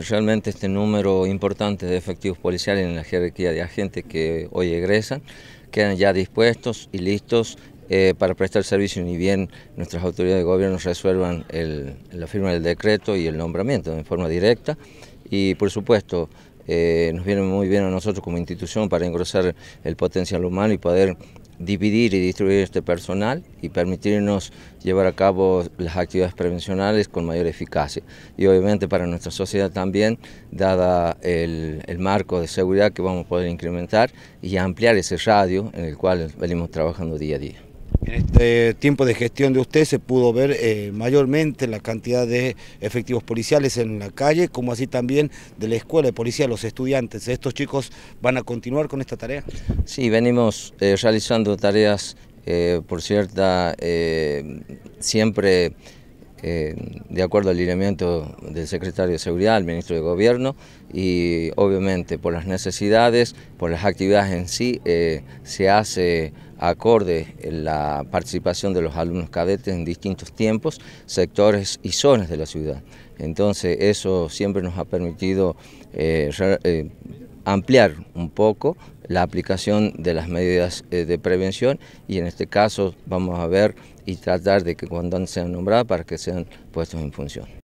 Realmente este número importante de efectivos policiales en la jerarquía de agentes que hoy egresan quedan ya dispuestos y listos eh, para prestar servicio ni bien nuestras autoridades de gobierno resuelvan la firma del decreto y el nombramiento en forma directa y por supuesto eh, nos viene muy bien a nosotros como institución para engrosar el potencial humano y poder dividir y distribuir este personal y permitirnos llevar a cabo las actividades prevencionales con mayor eficacia. Y obviamente para nuestra sociedad también, dada el, el, marco de seguridad que vamos a poder incrementar y ampliar ese radio en el cual venimos trabajando día a día. En este tiempo de gestión de usted se pudo ver eh, mayormente la cantidad de efectivos policiales en la calle, como así también de la escuela de policía, los estudiantes. ¿Estos chicos van a continuar con esta tarea? Sí, venimos eh, realizando tareas, eh, por cierta, siempre eh, de acuerdo al lineamiento del secretario de Seguridad, el ministro de Gobierno, y obviamente por las necesidades, por las actividades en sí, eh, se hace acorde la participación de los alumnos cadetes en distintos tiempos, sectores y zonas de la ciudad. Entonces eso siempre nos ha permitido eh, ampliar un poco la aplicación de las medidas eh, de prevención y en este caso vamos a ver y tratar de que cuando sean nombradas para que sean puestos en función.